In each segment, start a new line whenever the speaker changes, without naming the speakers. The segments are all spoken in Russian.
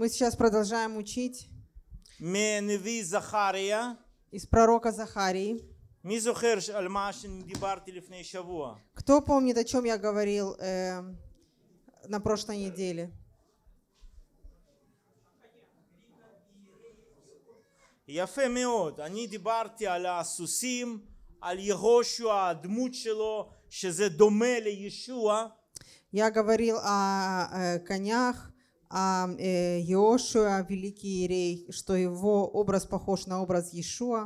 Мы сейчас продолжаем учить из пророка Захарии. Кто помнит, о чем я говорил э, на прошлой неделе?
יפה מאוד. אני דיברתי על הסוסים, על יהושע, הדמות שלו, שזה דומה לישוע.
Я говорил о конях, о э, Иошуа, великий Ирей, что его образ похож на образ Иешуа.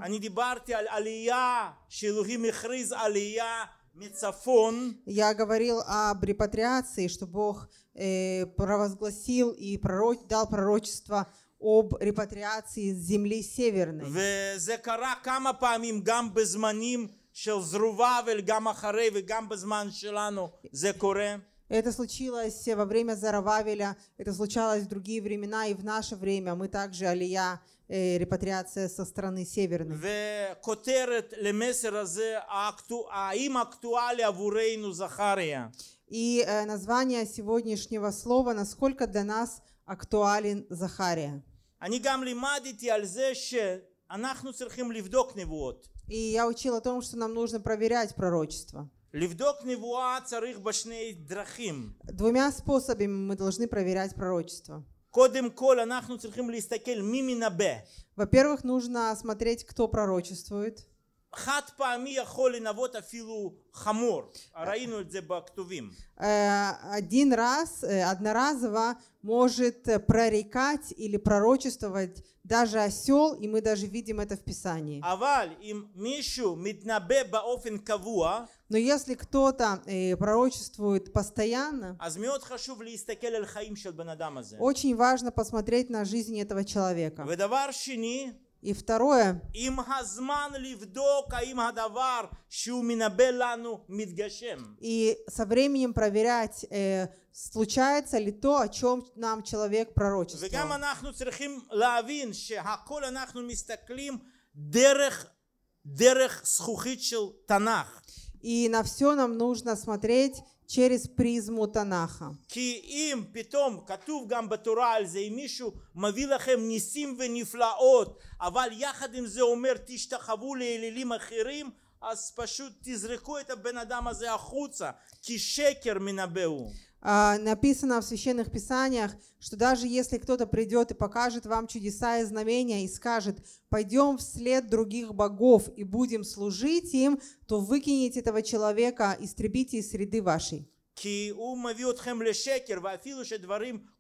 Я говорил об репатриации, что Бог э, провозгласил и пророк, дал пророчество об репатриации с земли северной. וזה
קרה כמה פעמים גם בזמנים של זרובבל, גם אחרי וגם בזמן
Это случилось во время Зарававеля, это случалось в другие времена и в наше время. Мы также алия, э, репатриация со стороны северной. А и э, название сегодняшнего слова, насколько для нас актуален Захария. אני
גם לימדתי על זה שאנחנו
צריכים לבדוק נבואות. И я учил о том, что нам нужно проверять пророчество. לבדוק נבואה צריך בשני דרכים. Двумя способами мы должны проверять пророчество. קודם כל אנחנו צריכים להסתכל מי מנבא. Во-первых, нужно смотреть, кто пророчествует.
חד פעמי יכול לנבות אפילו חמור, ראינו את זה בכתובים.
Э, один раз, э, одноразово может прорекать или пророчествовать даже осел, и мы даже видим это в Писании. Но если кто-то э, пророчествует постоянно,
а очень
важно посмотреть на жизнь этого человека. И второе. И со временем проверять, э, случается ли то, о чем нам человек пророчествовал. И на все нам нужно смотреть через призму Танаха.
כי אם פתאום כתוב גם בתורה על זה אם מישהו מביא לכם ניסים ונפלאות אבל יחד עם זה אומר תשתחוו לאלילים אחרים אז פשוט תזרקו את הבן אדם הזה החוצה כי שקר מנבאו
А, написано в священных писаниях, что даже если кто-то придет и покажет вам чудеса и знамения и скажет, пойдем вслед других богов и будем служить им, то выкинете этого человека, истребите из среды вашей.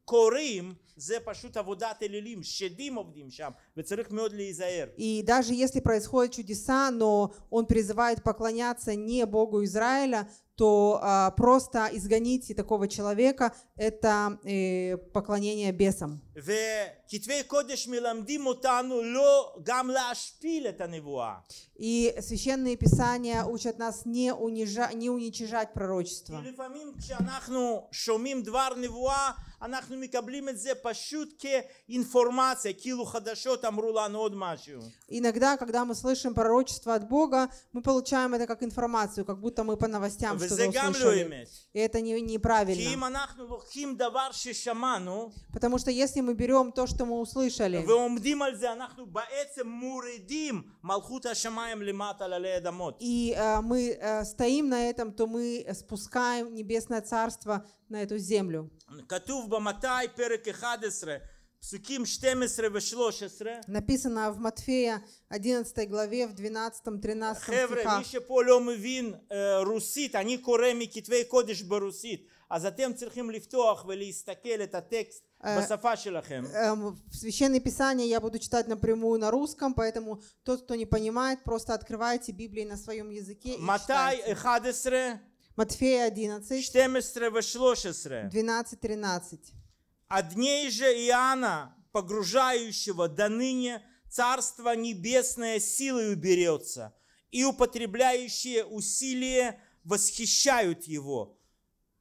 קוראים, זה פשוט עבודת אלילים, שדים עובדים שם, וצריך מאוד להיזהר.
И даже если происходят чудеса, но он призывает поклоняться не Богу Израиля, то а, просто изгоните такого человека, это э, поклонение бесам. И священные писания учат нас не, унижа, не уничижать пророчество. אנחנו מקבלים את
זה פשוט כאינפורמציה, כאילו חדשות אמרו לנו עוד משהו.
Иногда, когда мы слышим пророчество от Бога, мы получаем это как информацию, как будто мы по новостям что-то услышали. И это не, неправильно. Потому что если мы берем то, что мы услышали, и э, мы э, стоим на этом, то мы спускаем Небесное Царство на эту землю. Написано в Матфея 11 главе в 12-13 стихах.
вин э, они китвей кодиш а затем צריכים לפתוח вели את הטקסט текст. Э, эм,
в Священное Писание я буду читать напрямую на русском, поэтому тот, кто не понимает, просто открывайте Библию на своем языке и читайте. Матфея 11, 12-13. «О дней
же Иоанна, погружающего до ныне Царство Небесное силой уберется, и употребляющие усилие восхищают его.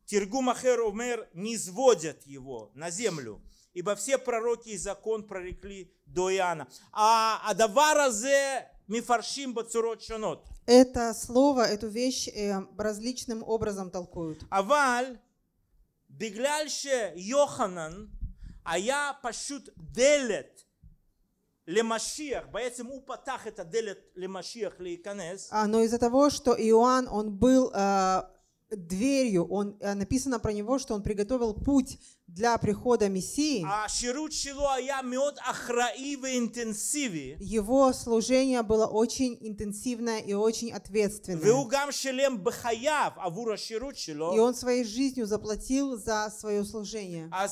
Тиргум Ахер Умер не изводят его на землю, ибо все пророки и закон прорекли до Иоанна. А Адаваразе мифаршим бацурот шонот.
Это слово, эту вещь э, различным образом толкуют.
Аваль, бегляльше Йоханан, а я пашут делет лемашиях, поэтому упатах это делет лемашиях лейканес.
А, но из-за того, что Иоанн, он был э, дверью. Он, э, написано про него, что он приготовил путь для прихода Мессии. А Его служение было очень интенсивное и очень ответственное.
А и он
своей жизнью заплатил за свое служение. А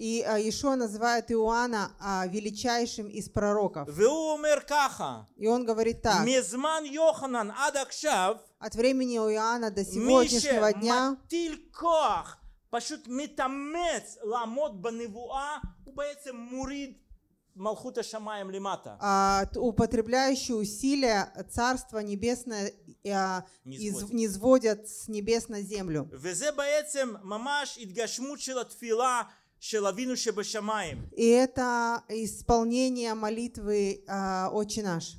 и а, Иешуа называет Иоанна а, величайшим из пророков. И он говорит так. От времени Иоанна до
сегодняшнего дня פשוט מתאמץ לעמוד בנבואה, הוא בעצם מוריד מלכות השמיים למטה.
употребляющий усилия Царство Небесное а, низводят с небес на землю. וזה
בעצם ממש התגשמות של התפילה
и это исполнение молитвы э, «Отче наш».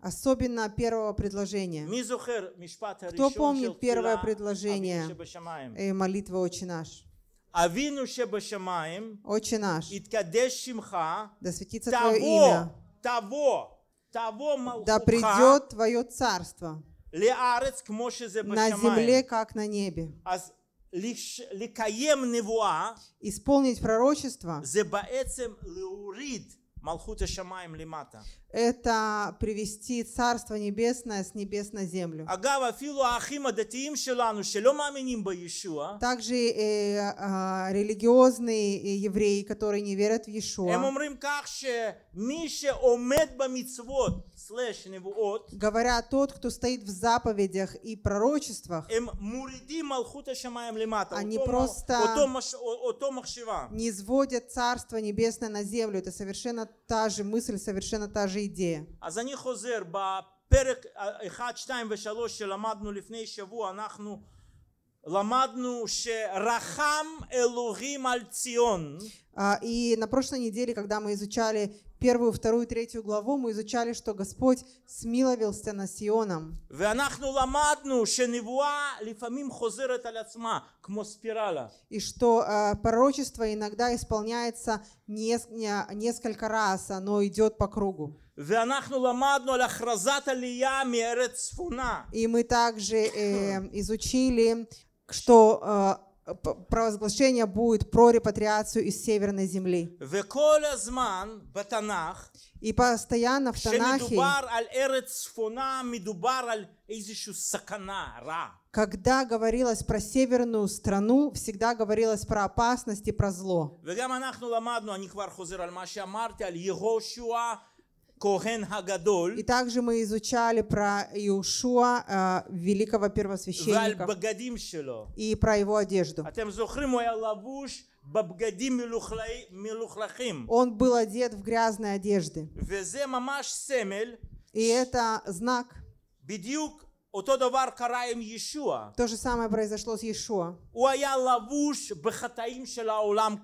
Особенно первого предложения.
Кто помнит первое предложение и э,
молитвы «Отче наш»?
Авину Шебашамаем, Отче наш, да светится Твое имя, того, того да придет
Твое царство
на земле,
как на небе исполнить
пророчество,
это привести Царство Небесное с небес на землю. Также э, а, э, религиозные евреи, которые не верят в Иешуа, говоря тот, кто стоит в заповедях и пророчествах, «Эм
они просто не
изводят Царство Небесное на землю. Это совершенно та же мысль, совершенно та же идея.
בפרק а а,
а И на прошлой неделе, когда мы изучали первую, вторую, третью главу мы изучали, что Господь смиловился на Сионом. И что э, пророчество иногда исполняется несколько, несколько раз, оно идет по кругу. И мы также э, изучили, что э, Э, провозглашение будет про репатриацию из Северной земли. И постоянно в Танахе, когда говорилось про северную страну, всегда говорилось про опасность и про зло. И также мы изучали про Иешуа, э, великого первосвященника, и про его одежду. Он был одет в грязные одежды. И это знак.
אותו דבר קרה עם ישוע.
То же самое произошло с Иешуа.
הוא היה לבוש בחטאים של העולם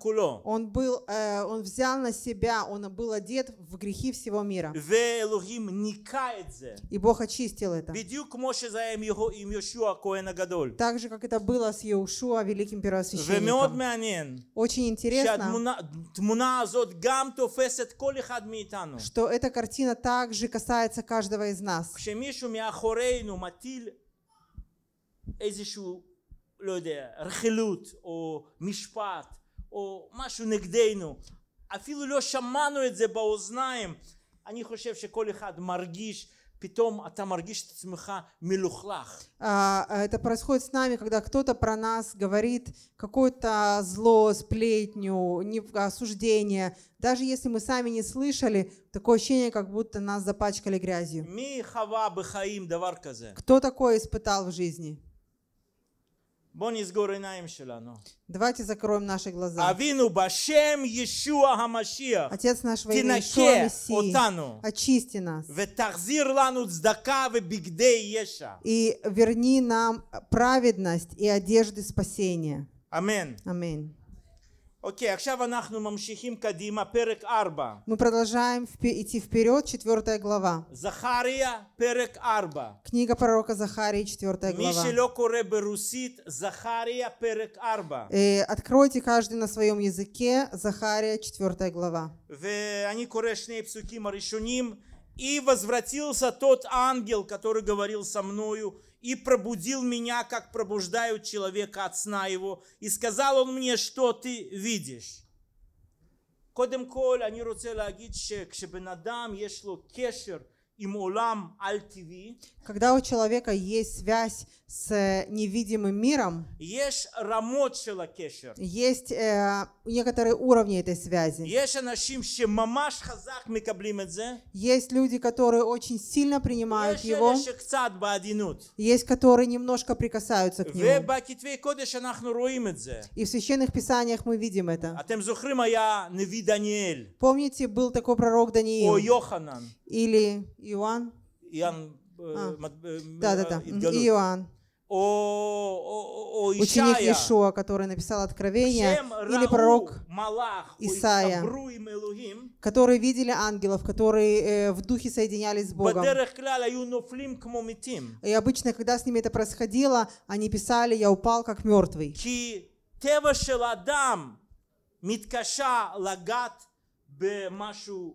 Он был, э, он взял на себя, он был одет в грехи всего мира.
ואלוהים ניקה את И Бог очистил это. בדיוק כמו שזה היה עם יהושע הכהן הגדול. Так
же, как это было с Иешуа, великим первосвященником. Очень интересно. Что эта картина также касается каждого из нас.
להטיל איזשהו לא יודע רכילות או משפט או משהו נגדנו אפילו לא שמענו את זה באוזניים אני חושב שכל אחד מרגיש פתאום אתה מרגיש את עצמך מלוכלך.
Это происходит с нами, когда кто-то про нас говорит какое-то зло, сплетню, осуждение. Даже если мы сами не слышали, такое ощущение, как будто нас запачкали грязью. Кто такое испытал в жизни? Давайте закроем наши глаза. А
башем Иешуа
Отец наш во имя Иешуа очисти нас. Ветахзир И верни нам праведность и одежды спасения. Аминь. Аминь.
אוקיי, עכשיו אנחנו ממשיכים קדימה, פרק 4.
Мы продолжаем идти вперед, четвертая глава.
Захария פרק 4.
Книга пророка Захарии, четвертая глава. מי
שלא קורא ברוסית, זכריה, פרק 4.
Откройте каждый на своем языке, Захария, четвертая глава.
ואני קורא שני פסוקים הראשונים. И возвратился тот ангел, который говорил со мною, и пробудил меня, как пробуждают человека от сна его, и сказал он мне, что ты видишь. קודם כל אני רוצה להגיד שכשבן אדם יש
когда у человека есть связь с э, невидимым миром, есть э, некоторые уровни этой связи. Есть люди, которые очень сильно принимают его. Есть, которые немножко прикасаются к
нему.
И в священных писаниях мы видим это. А Помните, был такой пророк Даниил? Или Иоанн?
Иоанн. Э, а. Э, да, да, да. Э, Иоанн
о, о,
о, ученик Иешуа,
который написал Откровение, или пророк Исаия, которые видели ангелов, которые э, в духе соединялись с Богом. И обычно, когда с ними это происходило, они писали «Я упал, как мертвый».
Потому что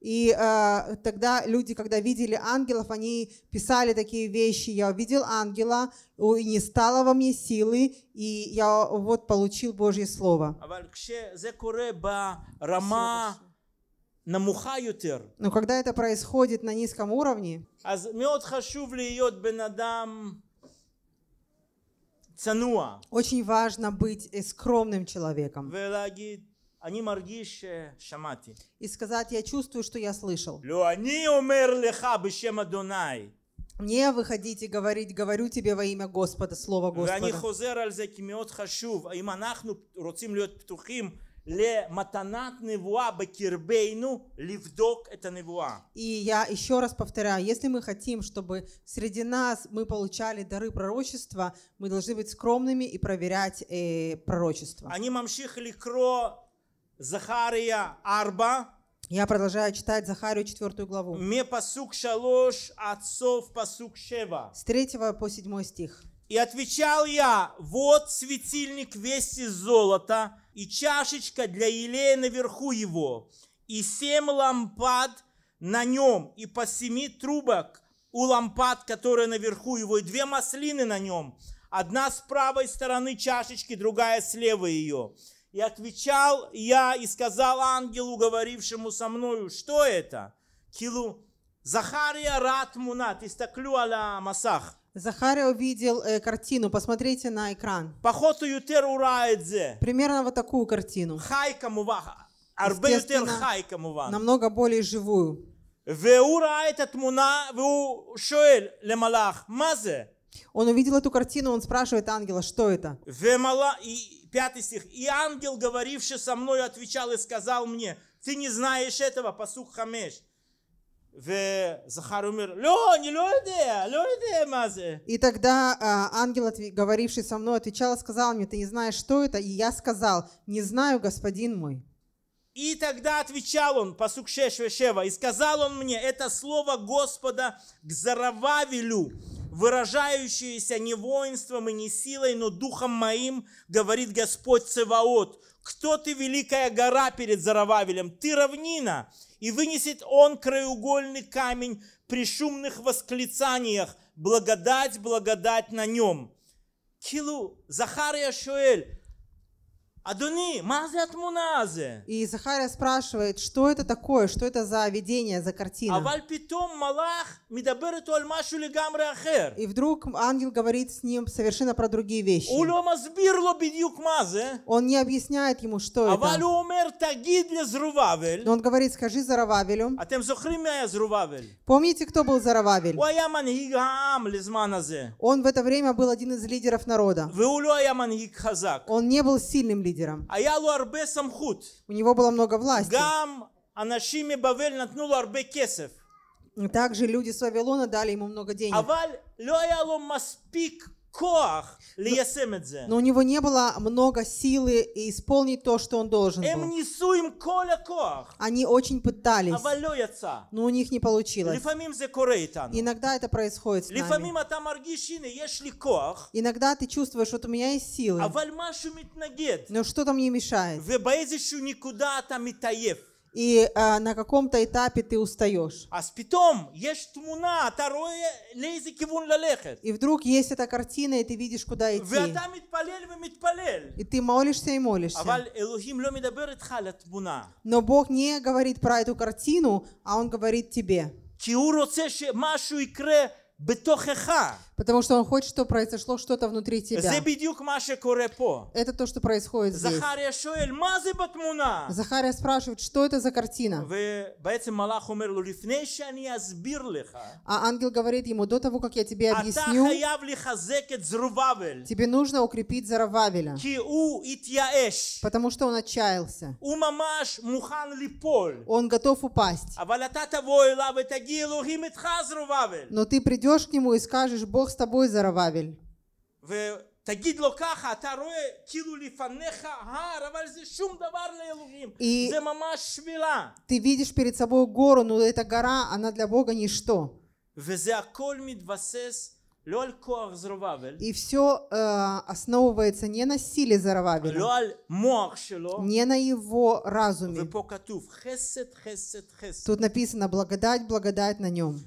И э, тогда люди, когда видели ангелов, они писали такие вещи. Я увидел ангела, и не стало во мне силы, и я вот получил Божье Слово. Но когда это происходит на низком уровне,
а очень
важно быть э, скромным человеком.
אני מרגיש ששמעתי.
И сказать, я чувствую, что я слышал.
לא, אני אומר לך בשם אדוני.
Не выходите говорить, говорю тебе во имя Господа, Слово Господа. А и я еще раз повторяю, если мы хотим, чтобы среди нас мы получали дары пророчества, мы должны быть скромными и проверять э, пророчество.
Они ממשיך לקרוא Захария
Арба. Я продолжаю читать Захарию 4
главу. Ме пасук шалош, отцов пасук шева. С 3 по 7 стих. И отвечал я, вот светильник весь из золота, и чашечка для елея наверху его, и семь лампад на нем, и по семи трубок у лампад, которые наверху его, и две маслины на нем, одна с правой стороны чашечки, другая с левой ее. И отвечал я и сказал ангелу, говорившему со мною, что это? Килу Захария Ратмуна, ты стаклю аля масах.
Захария увидел э, картину, посмотрите на экран. Похоту ютер ураедзе. Примерно вот такую картину. Хайка муваха. Арбе хайка муван. Намного более живую.
והוא ראה את התמונה והוא שואל למלאך, מה Он увидел
эту картину, он спрашивает ангела, что это?
ומלאך, Пятый стих. «И ангел, говоривший со мной, отвечал и сказал мне, ты не знаешь этого, пасук хамеш». И
тогда а, ангел, говоривший со мной, отвечал и сказал мне, ты не знаешь, что это? И я сказал, не знаю, господин мой.
И тогда отвечал он, посук Шешвешева, и сказал он мне, это слово Господа к Зарававелю, выражающиеся не воинством и не силой, но духом моим, говорит Господь Цеваот. Кто ты, великая гора перед Зарававелем? Ты равнина. И вынесет он краеугольный камень при шумных восклицаниях. Благодать, благодать на нем. Килу, Захария Шуэль, Адуни, мазе
от муназе. И Захария спрашивает, что это такое, что это за видение, за картина. И вдруг ангел говорит с ним совершенно про другие вещи. Он не объясняет ему, что это. Но он говорит, скажи Зарававелю. А Помните, кто был Зарававель? Он в это время был один из лидеров народа. Он не был сильным лидером лидером.
А У него было много власти.
А Также люди с Вавилона дали ему много денег. А
כוח ליישם ну, Но у него
не было много силы исполнить то, что он должен эм, был. Они очень пытались. Но у них не получилось.
Иногда
это происходит с нами. Иногда ты чувствуешь, что у меня есть силы. Но что-то мне мешает и э, на каком-то этапе ты устаешь. А и вдруг есть эта картина, и ты видишь, куда идти. И ты молишься и молишься. Но Бог не говорит про эту картину, а Он говорит тебе.
כי הוא רוצה שמשהו יקרה
Потому что он хочет, чтобы произошло что-то внутри тебя. Это то, что происходит здесь. Захария спрашивает, что это за картина? А ангел говорит ему, до того, как я тебе объясню, тебе нужно укрепить Зарававеля, потому что он отчаялся. Он готов упасть. Но ты придешь придешь к нему и скажешь, Бог с тобой, Зарававель.
תגיד И...
Ты видишь перед собой гору, но эта гора, она для Бога ничто.
וזה הכל מתבסס и
все э, основывается не на силе Зарававеля, не на его разуме. Тут написано «благодать, благодать на нем».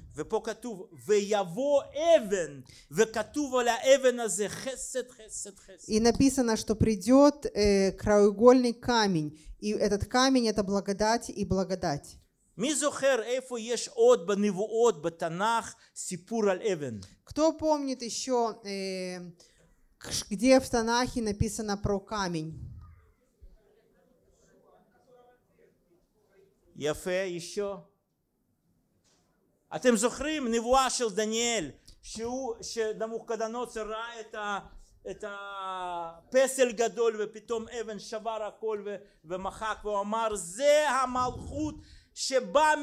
И написано, что придет э, краеугольный камень, и этот камень — это благодать и благодать.
מי זוכר איפה יש עוד בנבואות בתנ"ך סיפור על אבן?
Кто помнит еще, э, где в Танахе написано про камень?
יפה, אישו. אתם זוכרים נבואה של דניאל, שהוא, שנבוכדנוצר ראה את ה... את הפסל גדול ופתאום אבן שבר הכל ומחק והוא אמר זה המלכות שבא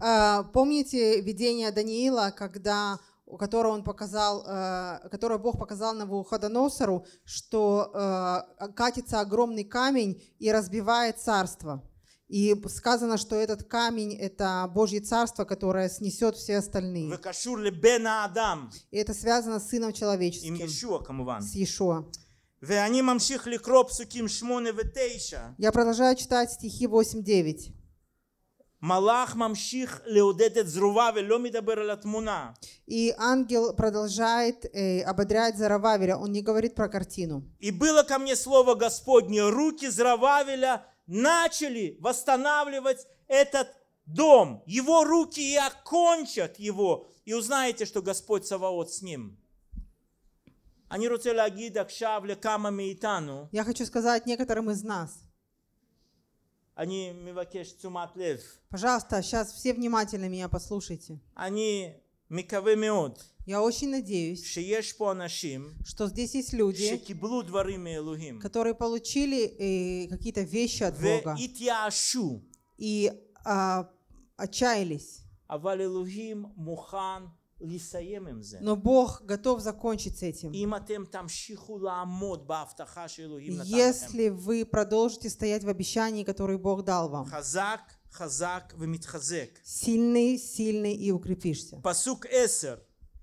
а, Помните видение Даниила, когда у он показал, э, которое Бог показал Навуходоносору, что э, катится огромный камень и разбивает царство. И сказано, что этот камень – это Божье царство, которое снесет все остальные. И это связано с Сыном Человеческим.
С Иешуа. Я
продолжаю читать стихи 8-9.
מלאך ממשיך לעודד את זרובה ולא
И ангел продолжает э, ободрять Зарававеля, он не говорит про картину. И было
ко мне слово Господне, руки Зарававеля начали восстанавливать этот дом. Его руки и окончат его, и узнаете, что Господь Саваот с ним. Ну.
Я хочу сказать некоторым из нас.
Пожалуйста,
сейчас все внимательно меня послушайте.
Я очень надеюсь, что здесь есть люди,
которые получили э, какие-то вещи от Бога и а, отчаялись.
А но Бог
готов закончить с этим.
Если
вы продолжите стоять в обещании, которое Бог дал вам. Сильный, сильный и укрепишься.
Пасук 10.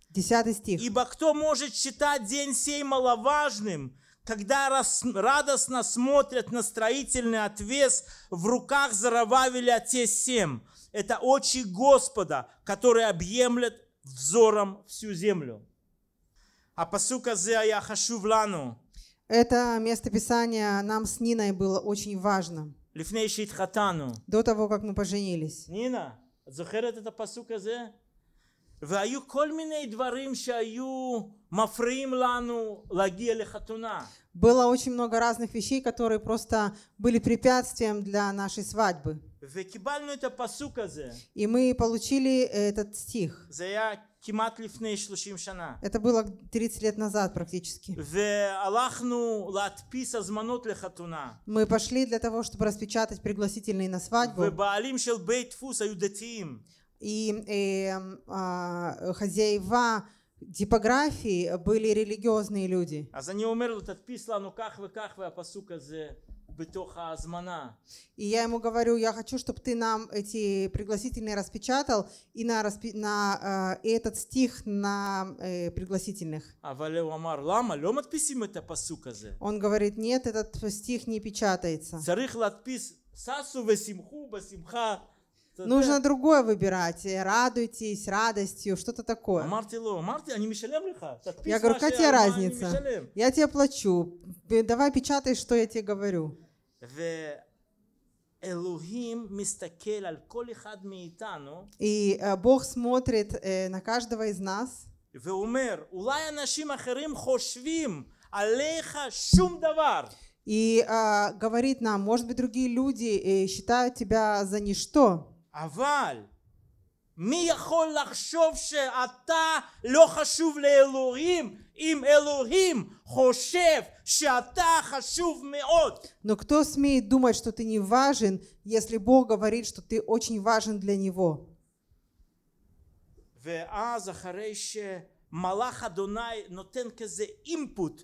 Десятый стих. «Ибо кто может считать день сей маловажным, когда радостно смотрят на строительный отвес в руках Зарававеля те семь? Это очи Господа, которые объемлят взором всю землю. А пасука я хашув лану.
Это место писания нам с Ниной было очень важно.
לפני хатану.
До того, как мы поженились.
Нина, את это את הפסוק הזה? והיו כל מיני мафрим лану מפריעים хатуна.
Было очень много разных вещей, которые просто были препятствием для нашей свадьбы. И мы получили э, этот стих. Это было 30 лет назад практически. Мы пошли для того, чтобы распечатать пригласительные на свадьбу. ובעלים И э, а, хозяева типографии были религиозные люди.
אז אני אומר לו, תדפיס как вы וכך והפסוק הזה.
И я ему говорю, я хочу, чтобы ты нам эти пригласительные распечатал и на, распи- на э, этот стих на э, пригласительных.
А Он
говорит, нет, этот стих не печатается. Нужно другое выбирать. Э, Радуйтесь, радостью, что-то такое. Я
говорю, какая тебе разница?
Я тебе плачу. Давай печатай, что я тебе говорю. И э, Бог смотрит э, на каждого из нас. И э, говорит нам, может быть, другие люди считают тебя за ничто.
אבל מי יכול לחשוב שאתה
לא חשוב לאלוהים אם אלוהים חושב שאתה חשוב מאוד? Но кто смеет думать, что ты не важен, если Бог говорит, что ты очень важен для Него?
ואז אחרי שמלאך אדוני נותן כזה אימפוט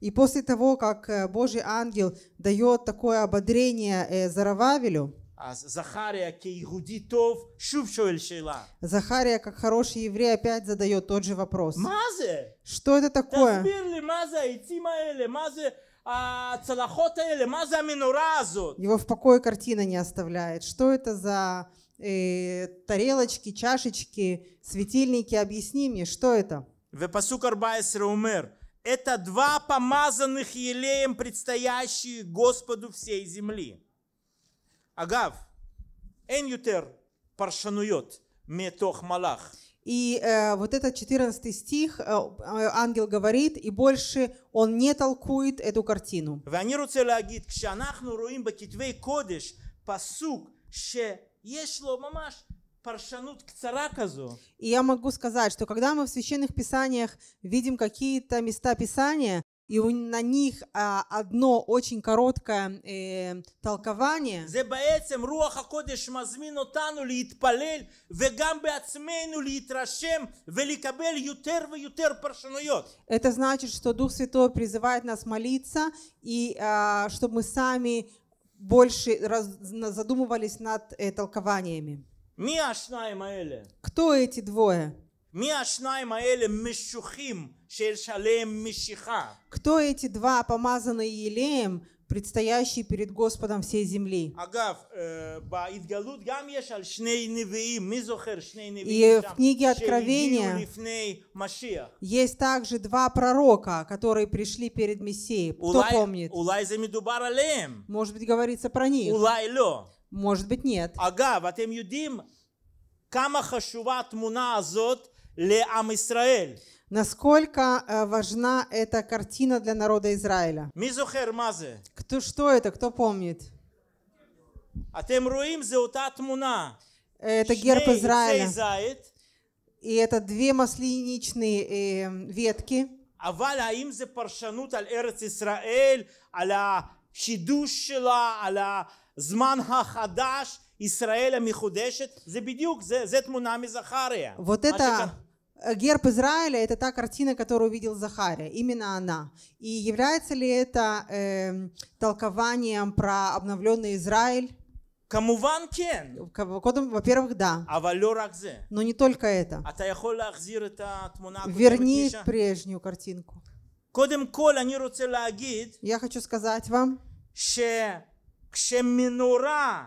И после того, как Божий ангел дает такое ободрение Зарававелю,
Захария, Кейгудитов, Шувшоэльшила.
Захария, как хороший еврей, опять задает тот же вопрос.
Мазе?
Что это такое?
мазе мазе мазе
Его в покое картина не оставляет. Что это за э, тарелочки, чашечки, светильники? Объясни мне, что это?
ופסוק это два помазанных елеем, предстоящие Господу всей земли. אגב, אין יותר פרשנויות מתוך מלאך.
И э, вот этот 14 стих, э, э, ангел говорит, и больше он не толкует эту картину. И я могу сказать, что когда мы в священных писаниях видим какие-то места писания, и у, на них а, одно очень короткое э, толкование. Это значит, что Дух Святой призывает нас молиться, и а, чтобы мы сами больше раз, задумывались над э, толкованиями. А Кто эти двое? Кто эти два помазанные елеем, предстоящие перед Господом всей земли?
Э, И в книге Откровения
есть также два пророка, которые пришли перед Мессией. Кто помнит?
Может быть, говорится про них? Может быть, нет. כמה חשובה התמונה הזאת
Насколько э, важна эта картина для народа Израиля? Кто что это? Кто помнит? Э, это герб Израиля. И это две масляничные э, ветки.
אבל האם זה ישראל המחודשת, זה בדיוק, Вот а это...
Э, герб Израиля – это та картина, которую увидел Захария, именно она. И является ли это э, толкованием про обновленный Израиль? כמובן כן. קודם, во-первых, да.
אבל לא רק זה.
Но не только это.
אתה יכול להחזיר את התמונה הקודמת, Верни
прежнюю картинку.
קודם כל אני רוצה להגיד,
Я хочу сказать вам,
שכשמנורה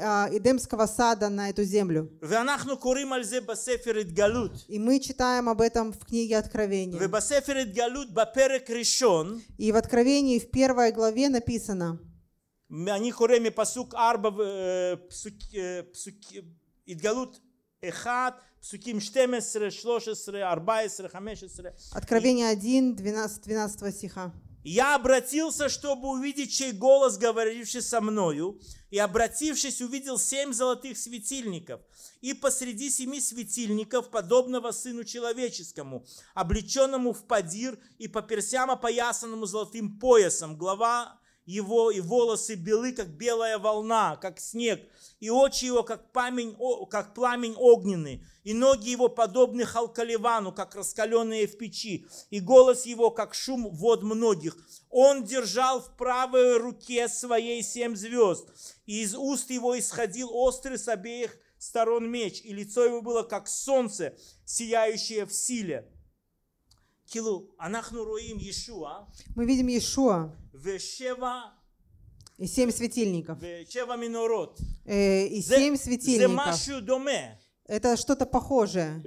А, Эдемского сада на эту землю. И мы читаем об этом в книге Откровения. И в Откровении в первой главе написано,
אני קורא מפסוק ארבע, התגלות אחד, פסוקים 12, 13, 14, 15.
Откровение 1, 12, 12 стиха.
Я обратился, чтобы увидеть, чей голос, говоривший со мною, и, обратившись, увидел семь золотых светильников, и посреди семи светильников, подобного сыну человеческому, облеченному в падир и по персям опоясанному золотым поясом, глава его, и волосы белы, как белая волна, как снег, и очи его, как, памень, как пламень огненный, и ноги его подобны халкаливану, как раскаленные в печи, и голос его, как шум вод многих. Он держал в правой руке своей семь звезд, и из уст его исходил острый с обеих сторон меч, и лицо его было, как солнце, сияющее в силе.
Мы видим Иешуа и семь светильников. Э, и семь светильников. Это что-то похожее.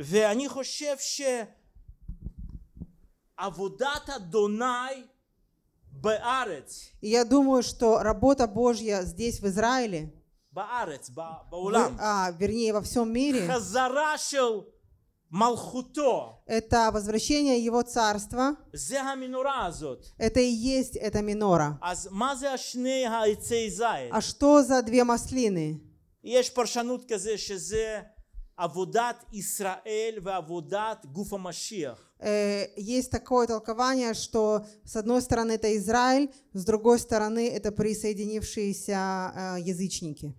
И я думаю, что работа Божья здесь, в Израиле,
а,
вернее, во всем мире, Малхуто. Это возвращение его царства.
Это
и есть эта минора.
А, а
что за две маслины?
יש פרשנות כזה שזה עבודת ישראל ועבודת גוף המשיח.
Есть такое толкование, что с одной стороны это Израиль, с другой стороны это присоединившиеся э, язычники.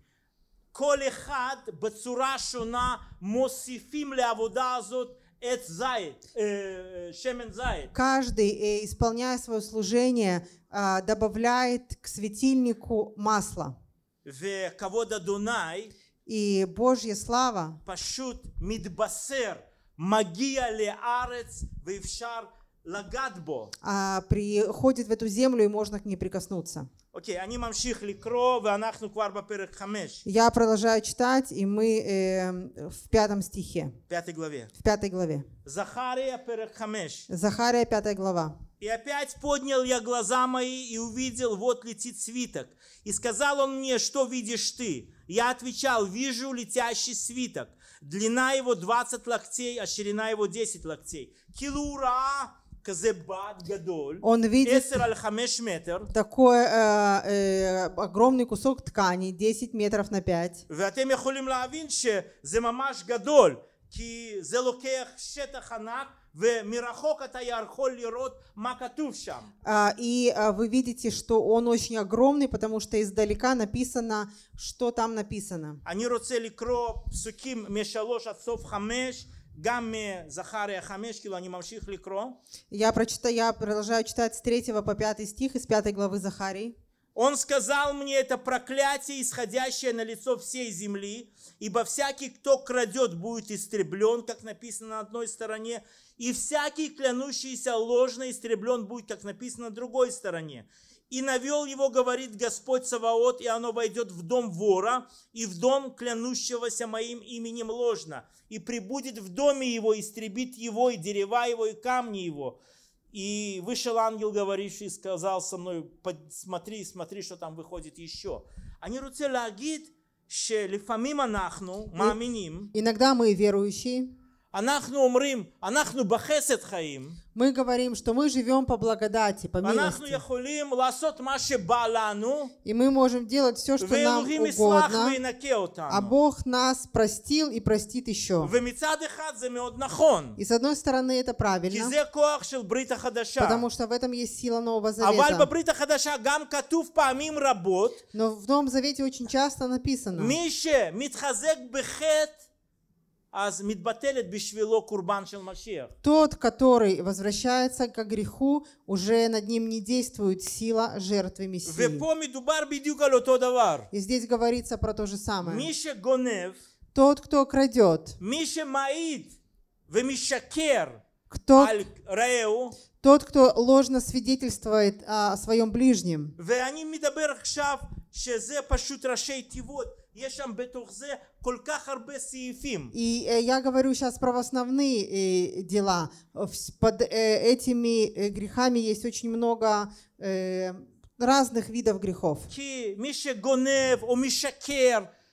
כל אחד בצורה שונה מוסיפים לעבודה הזאת את זית, שמן זית.
Каждый, исполняя свое служение, добавляет к светильнику масло.
וכבוד אדוני
и Божья слава
пашут מתבשר מגיע לארץ ואפשר
а приходит в эту землю и можно к ней прикоснуться.
Окей, они кварба
Я продолжаю читать, и мы э, в пятом стихе.
Пятой главе.
В пятой главе.
Захария,
Захария, пятая глава.
«И опять поднял я глаза мои и увидел, вот летит свиток. И сказал он мне, что видишь ты? Я отвечал, вижу летящий свиток. Длина его 20 локтей, а ширина его 10 локтей. Килура он видит
такой э, э, огромный кусок ткани, 10 метров на 5. כי а, И а, вы видите, что он очень огромный, потому что издалека написано, что там написано.
אני רוצה לקרוא Гамме Захария не
Я, прочитаю, я продолжаю читать с 3 по 5 стих из 5 главы Захарии.
Он сказал мне, это проклятие, исходящее на лицо всей земли, ибо всякий, кто крадет, будет истреблен, как написано на одной стороне, и всякий, клянущийся ложно, истреблен будет, как написано на другой стороне и навел его, говорит Господь Саваот, и оно войдет в дом вора и в дом клянущегося моим именем ложно, и прибудет в доме его, истребит его, и дерева его, и камни его. И вышел ангел, говоривший, и сказал со мной, смотри, смотри, что там выходит еще. Они маминим.
Иногда мы верующие, мы говорим, что мы живем по благодати, по
милости.
И мы можем делать все, что нам угодно, а Бог нас простил и простит еще. И с одной стороны это правильно, потому что в этом есть сила Нового а Завета. Но в Новом Завете очень часто написано, а тот, который возвращается к греху, уже над ним не действует сила жертвы Мессии. И здесь говорится про то же
самое.
Тот, кто крадет, кто, тот, кто ложно свидетельствует о своем ближнем. И э, я говорю сейчас про основные э, дела. Под э, этими грехами есть очень много разных видов грехов.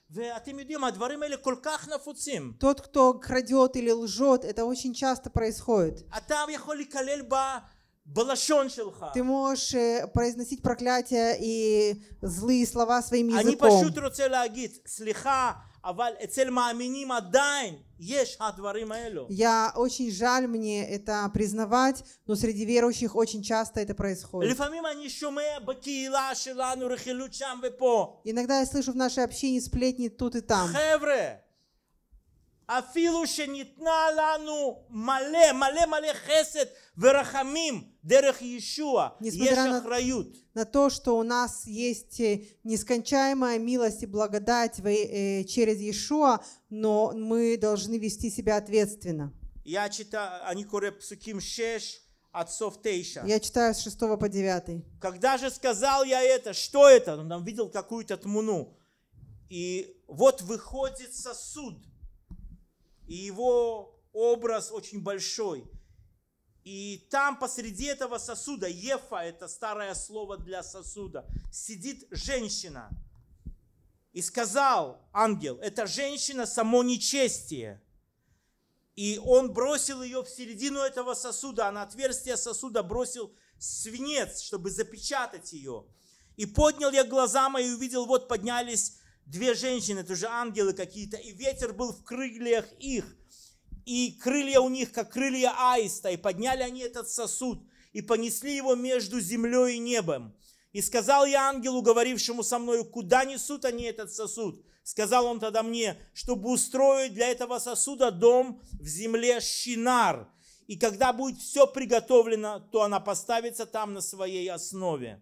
ואתם יודעים, הדברים האלה כל כך נפוצים.
Тот, кто крадет или лжет, это очень часто происходит.
אתה יכול להיכלל ב... Ты
можешь э, произносить проклятия и злые слова своим языком. Я очень жаль мне это признавать, но среди верующих очень часто это происходит.
Иногда
я слышу в нашей общине сплетни тут и там.
אפילו שניתנה לנו מלא, מלא מלא חסד ורחמים דרך ישוע, יש
אחריות. На то, что у нас есть э, нескончаемая милость и благодать э, через Иешуа, но мы должны вести себя ответственно.
Я читаю, они говорят, псуким 6, тейша. Я
читаю с 6 по 9.
Когда же сказал я это, что это? Он там видел какую-то тмуну. И вот выходит сосуд – и его образ очень большой. И там посреди этого сосуда, Ефа – это старое слово для сосуда, сидит женщина. И сказал ангел, это женщина само нечестие. И он бросил ее в середину этого сосуда, а на отверстие сосуда бросил свинец, чтобы запечатать ее. И поднял я глаза мои и увидел, вот поднялись две женщины, это же ангелы какие-то, и ветер был в крыльях их, и крылья у них, как крылья аиста, и подняли они этот сосуд, и понесли его между землей и небом. И сказал я ангелу, говорившему со мною, куда несут они этот сосуд? Сказал он тогда мне, чтобы устроить для этого сосуда дом в земле Шинар. И когда будет все приготовлено, то она поставится там на своей основе.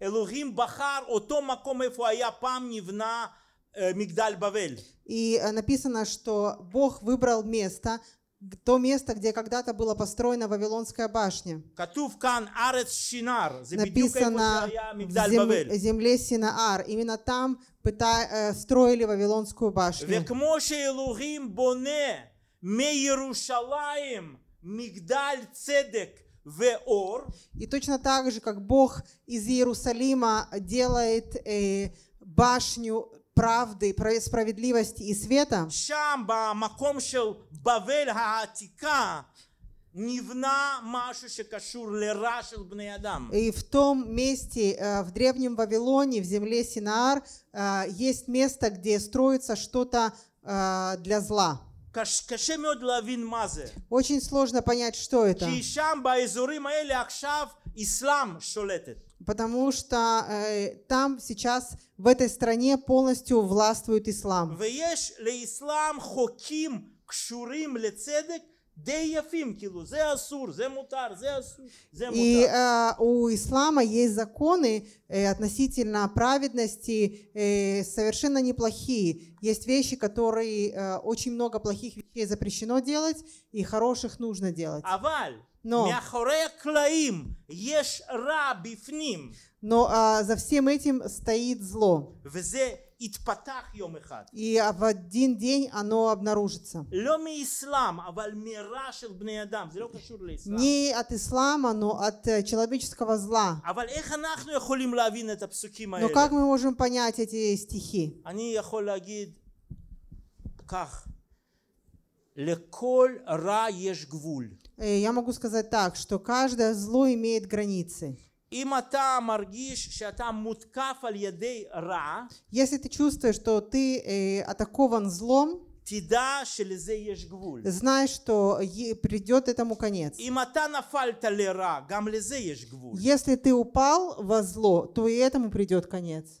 Элохим Бахар, о том, ото маком эфуая пам нивна Мигдаль Бавель.
И э, написано, что Бог выбрал место, то место, где когда-то была построена Вавилонская башня.
Написано в
земле, Синаар. Именно там пыта, э, строили Вавилонскую башню.
Векмоше Боне, Иерусалим, Мигдаль Цедек the or.
И точно так же, как Бог из Иерусалима делает э, башню правды, справедливости и света. И в том месте, э, в древнем Вавилоне, в земле Синаар, э, есть место, где строится что-то э, для зла. Очень сложно понять, что это. Потому что э, там сейчас в этой стране полностью властвует ислам.
И э,
у ислама есть законы э, относительно праведности э, совершенно неплохие. Есть вещи, которые э, очень много плохих вещей запрещено делать, и хороших нужно делать. Но, но а, за всем этим стоит зло. И а, в один день оно обнаружится.
Не
от ислама, но от э, человеческого зла. Но как мы можем понять эти стихи?
כך, э,
Я могу сказать так, что каждое зло имеет границы.
если
ты чувствуешь, что ты э, атакован злом, תדע знай, что придет этому конец.
если
ты упал во зло, то и этому придет конец.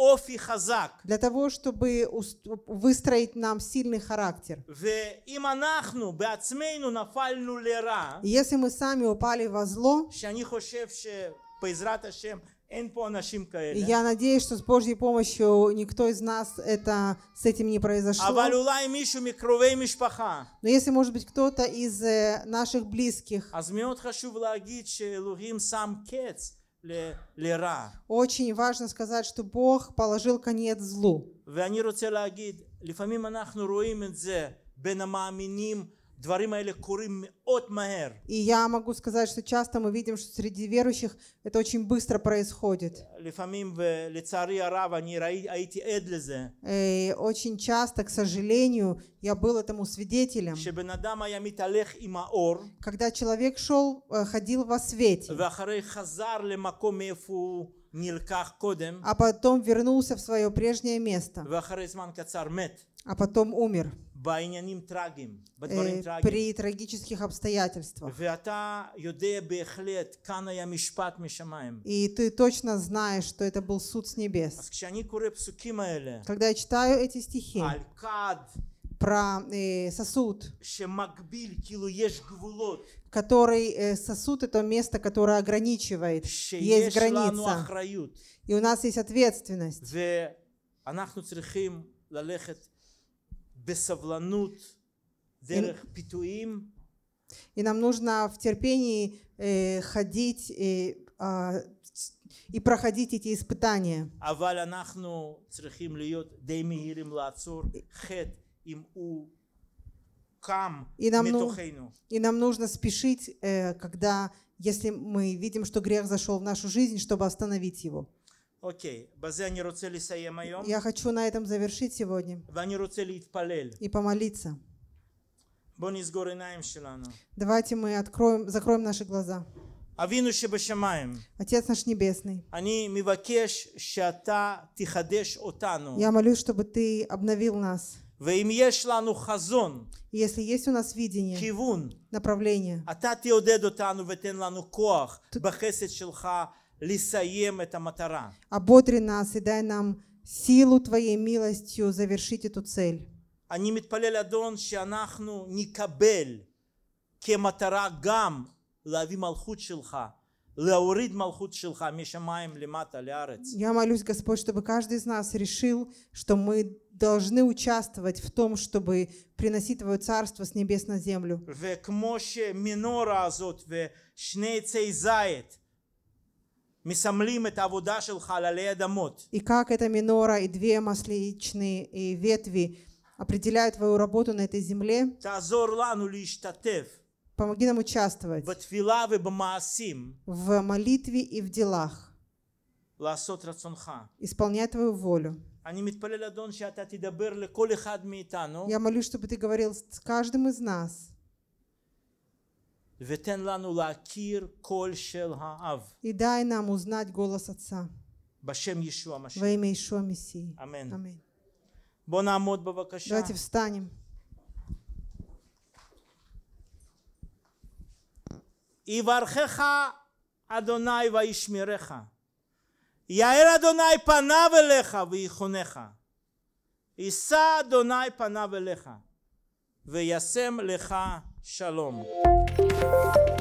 אופי חזק.
для того, чтобы выстроить нам сильный характер. если мы сами упали во зло,
Я надеюсь,
что с Божьей помощью никто из нас это, с этим не произошло. Но если, может быть, кто-то из э, наших близких, очень важно сказать, что Бог положил конец злу.
ואני רוצה להגיד, לפעמים אנחנו רואים את זה בין המאמינים
и я могу сказать, что часто мы видим, что среди верующих это очень быстро происходит. Э, и очень часто, к сожалению, я был этому свидетелем. Когда человек шел, э, ходил во свете. А потом вернулся в свое прежнее место. А потом умер.
Э, при
трагических обстоятельствах. И ты точно знаешь, что это был суд с небес. Когда я читаю эти стихи про э, сосуд, который э, сосуд — это место, которое ограничивает, есть граница, и у нас есть ответственность. И нам нужно в терпении э, ходить и, э, а, и проходить эти испытания. И нам, ну, и нам нужно спешить, э, когда, если мы видим, что грех зашел в нашу жизнь, чтобы остановить его.
Окей, Я хочу
на этом завершить сегодня. И помолиться. Давайте мы откроем, закроем наши глаза.
אבינו שבשמיים, אני מבקש שאתה תחדש אותנו. ואם יש לנו חזון,
Если есть у нас видение, Кивун. направление,
אתה תעודד אותנו ותן לנו כוח בחסד שלך
Ободри нас и дай нам силу Твоей милостью завершить эту цель.
אני מתפלל אדון שאנחנו נקבל כמטרה גם להביא מלכות שלך להוריד מלכות שלך משמיים למטה
Я молюсь, Господь, чтобы каждый из нас решил, что мы должны участвовать в том, чтобы приносить Твое Царство с небес на землю.
וכמו שמנורה הזאת ושני עצי זית и
как эта минора и две масличные и ветви определяют твою работу на этой земле, помоги нам участвовать в молитве и в делах, исполнять твою волю. Я молюсь, чтобы ты говорил с каждым из нас.
ותן לנו להכיר קול של האב.
ידעי נא מוזנת узнать голос
בשם ישוע משיח. ועם
ישוע Иешуа אמן. אמן.
בוא נעמוד בבקשה. Давайте встанем. יברכך אדוני וישמירך. יאר אדוני פניו אליך ויחונך. יישא אדוני פניו אליך וישם לך שלום. Thank you.